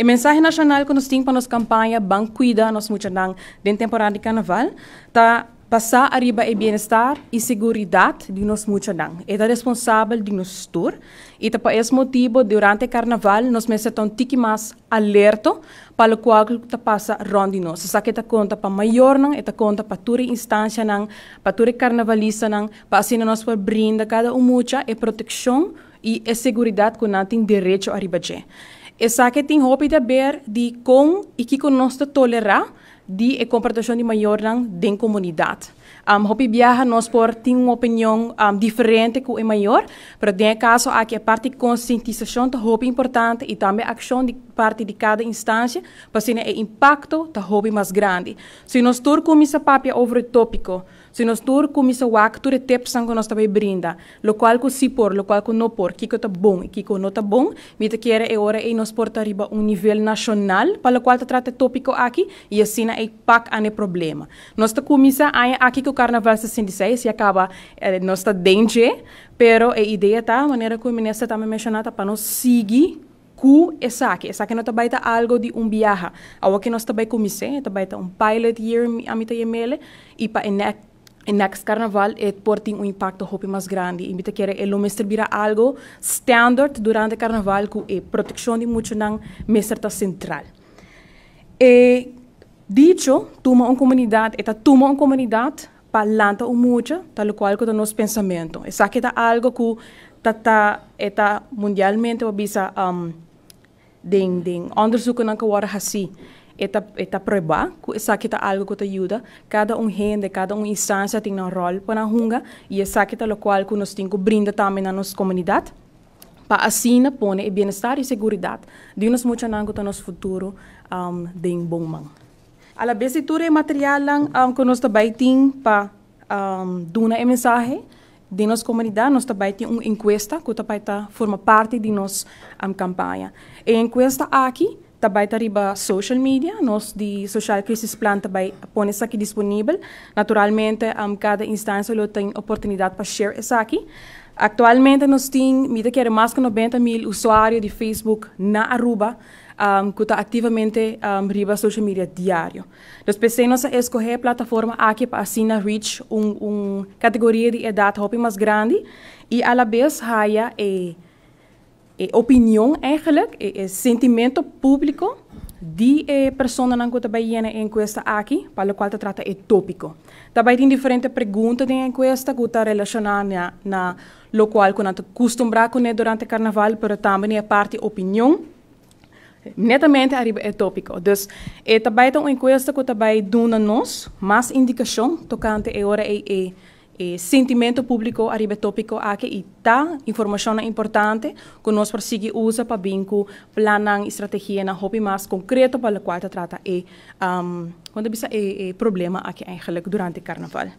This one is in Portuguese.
O mensagem nacional que nos tem para nossa campanha Banco Cuida, nós muito nang, de temporada de carnaval, está passar arriba e bem-estar e segurança de nós muito É responsável de nos tur E tá por esse motivo, durante o carnaval, nós estamos um tiki mais alerto para o qual está passa ronde nós. Isso que está conta para maior, não? Está conta para toda instância, não? Para toda carnavalista, não? Para assim nós por brinda cada um muita e proteção e a segurança que nós temos direito a arriba. Essa tem hobby de ver de com e que com nós tolerar de a comportação de maior na comunidade. Um, hobby viaja nós por ter uma opinião um, diferente com o maior, para tem caso aqui a parte de conscientização do importante e também a ação de parte de cada instância para ter o impacto da hobby mais grande. Se nós turcamos a papia sobre o tópico, Sinos tur o wak tur tep que nós também brinda. Lo qual ku si por, lo qual ku não por, kiko tá bom e kiko não tá bom. Mita era e hora e nos porta riba um nível nacional, para o qual tá trata tópico aqui e assim é pak ane problema. Nós tá kumisa aí aqui que o carnaval 66 e acaba eh, nós tá dente, pero a ideia tá, a maneira que o ministro tá me mencionando para nós seguir ku esake. Esake no tá algo de um viaja, algo que nós também comecei, tá um pilot year a mita yemele, e para enact en next carnaval es por un impacto hopi más grande. Y me que el me mestre algo standard durante carnaval que es eh, protección de mucho de la central. E dicho, toma en comunidad, está tuma en comunidad palanta o mucho, tal cual que nosso pensamiento esa que está algo que está está mundialmente o pues, um, ding ding onderzoeken naar geworden gezien. esta, esta prova, essa que está algo que te ajuda, cada um gente, cada um instância tem um rol para a hunga, e essa que está o qual que nós temos que também na nossa comunidade, para assim pôr bem-estar e segurança de nós muito no nosso futuro um, de um bom man. A la vez, tudo é material lang, um, que nós também temos para um, mensagem, de nossa comunidade, nós também temos uma encuesta que também forma parte de nossa um, campanha. E a encuesta aqui tabay riba social media, nós de Social Crisis Plan põe isso aqui disponível. Naturalmente, um, cada instância lo tem oportunidade para share isso aqui. Atualmente, nós temos, mais de 90 mil usuários de Facebook na Aruba, um, que estão ativamente um, riba social media diário. Nós pensamos em escolher a plataforma aqui para assim reach uma um categoria de idade mais grande e, à la vez, raia e... Eh, é, eh, opinião, eigenlijk, eh, eh, sentimento público de eh, na que também en na encuesta aqui, para o qual se trata é tópico. Também tem diferentes perguntas da encuesta que está relacionada na lo qual que nós costumamos durante o carnaval, mas também a parte opinião, netamente arriba é tópico. Dus, é também uma encuesta que também dá nós mais indicação tocante a hora e Eh, sentimiento sentimento público arriba tópico aquí y información importante que nos persigue usa para vincu planan estrategia na hopi más concreto para la cual trata e um, quando bisa problema aqui eigenlijk durante carnaval